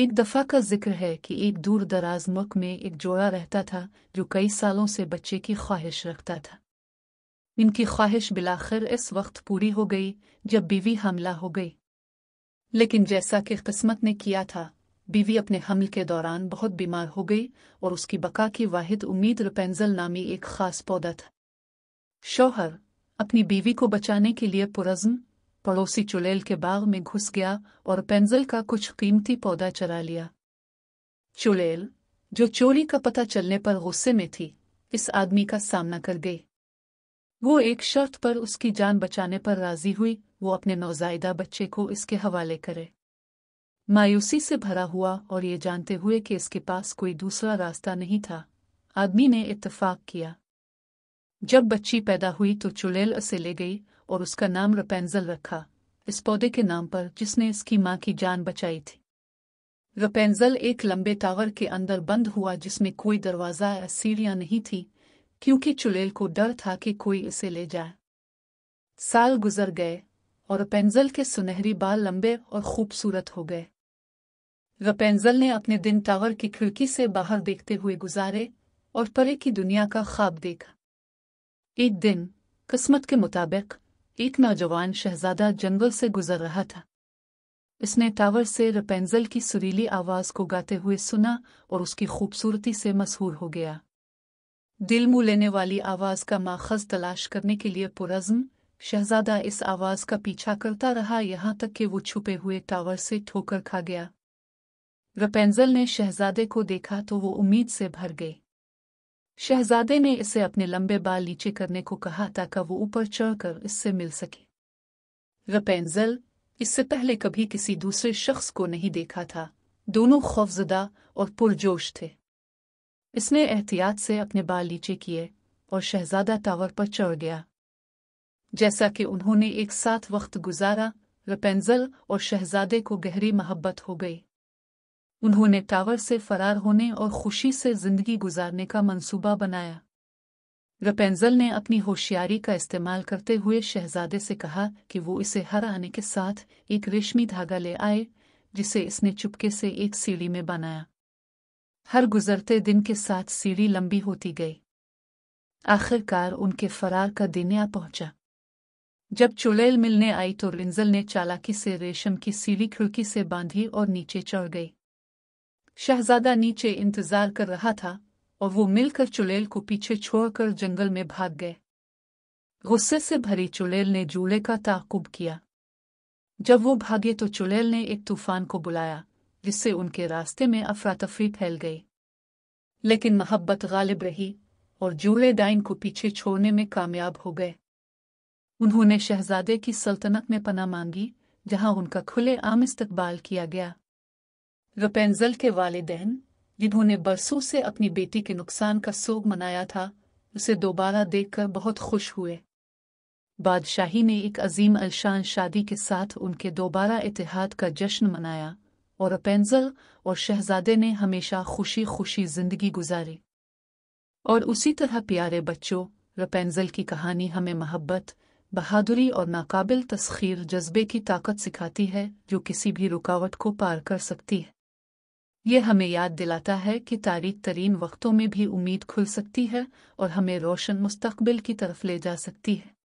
एक दफ़ा का जिक्र है कि एक दूर दराज मुल्क में एक जोड़ा रहता था जो कई सालों से बच्चे की ख्वाहिश रखता था इनकी ख्वाहिश बिलाखिर इस वक्त पूरी हो गई जब बीवी हमला हो गई लेकिन जैसा कि किस्मत ने किया था बीवी अपने हमल के दौरान बहुत बीमार हो गई और उसकी बका की वाहिद उम्मीद रुपेंजल नामी एक खास पौधा था शौहर अपनी बीवी को बचाने के लिए पुरज़्म पड़ोसी चुड़ैल के बाग में घुस गया और पेंजल का कुछ कीमती पौधा चरा लिया चुलेल जो चोरी का पता चलने पर गुस्से में थी इस आदमी का सामना कर गई वो एक शर्त पर उसकी जान बचाने पर राजी हुई वो अपने नौजायदा बच्चे को इसके हवाले करे मायूसी से भरा हुआ और ये जानते हुए कि इसके पास कोई दूसरा रास्ता नहीं था आदमी ने इतफाक किया जब बच्ची पैदा हुई तो चुलेल उसे ले गई और उसका नाम रपेंजल रखा इस पौधे के नाम पर जिसने इसकी मां की जान बचाई थी रपेंजल एक लंबे टावर के अंदर बंद हुआ जिसमें कोई दरवाज़ा या सीढ़ियां नहीं थी क्योंकि चुलेल को डर था कि कोई इसे ले जाए साल गुजर गए और रपेंजल के सुनहरी बाल लंबे और खूबसूरत हो गए रपेंजल ने अपने दिन टावर की खिड़की से बाहर देखते हुए गुजारे और परे की दुनिया का ख्वाब देखा एक दिन किस्मत के मुताबिक एक नौजवान शहजादा जंगल से गुजर रहा था इसने टावर से रपेंजल की सुरीली आवाज को गाते हुए सुना और उसकी खूबसूरती से मशहूर हो गया दिल मुँह लेने वाली आवाज का माखज तलाश करने के लिए पुरजम शहजादा इस आवाज का पीछा करता रहा यहाँ तक कि वो छुपे हुए टावर से ठोकर खा गया रपेंजल ने शहजादे को देखा तो वो उम्मीद से भर गई शहजादे ने इसे अपने लंबे बाल नीचे करने को कहा ताकि वो ऊपर चढ़कर इससे मिल सके रपेंजल इससे पहले कभी किसी दूसरे शख्स को नहीं देखा था दोनों खौफजदा और पुरजोश थे इसने एहतियात से अपने बाल नीचे किए और शहजादा टावर पर चढ़ गया जैसा कि उन्होंने एक साथ वक्त गुजारा रपेंजल और शहजादे को गहरी मोहब्बत हो गई उन्होंने टावर से फरार होने और खुशी से जिंदगी गुजारने का मंसूबा बनाया रपेंजल ने अपनी होशियारी का इस्तेमाल करते हुए शहजादे से कहा कि वो इसे हर आने के साथ एक रेशमी धागा ले आए जिसे इसने चुपके से एक सीढ़ी में बनाया हर गुजरते दिन के साथ सीढ़ी लंबी होती गई आखिरकार उनके फरार का दिन आ पहुंचा जब चुड़ैल मिलने आई तो रिंजल ने चालाकी से रेशम की सीढ़ी खिड़की से बांधी और नीचे चढ़ गई शहजादा नीचे इंतजार कर रहा था और वो मिलकर चुड़ैल को पीछे छोड़कर जंगल में भाग गए गुस्से से भरी चुड़ैल ने जूले का ताकुब किया जब वो भागे तो चुड़ैल ने एक तूफान को बुलाया जिससे उनके रास्ते में अफरातफरी फैल गई लेकिन मोहब्बत गालिब रही और जूले डाइन को पीछे छोड़ने में कामयाब हो गए उन्होंने शहजादे की सल्तनत में पना मांगी जहां उनका खुले आम इस्तकबाल किया गया रपेंजल के वालदेन जिन्होंने बरसों से अपनी बेटी के नुकसान का सोग मनाया था उसे दोबारा देखकर बहुत खुश हुए बादशाही ने एक अजीम अलशान शादी के साथ उनके दोबारा इतिहाद का जश्न मनाया और अपेंजल और शहजादे ने हमेशा खुशी खुशी जिंदगी गुजारी और उसी तरह प्यारे बच्चों रपेंजल की कहानी हमें मोहब्बत बहादुरी और नाकाबिल तस्खीर जज्बे की ताकत सिखाती है जो किसी भी रुकावट को पार कर सकती है ये हमें याद दिलाता है कि तारीख तरीन वक्तों में भी उम्मीद खुल सकती है और हमें रोशन मुस्तकबिल की तरफ ले जा सकती है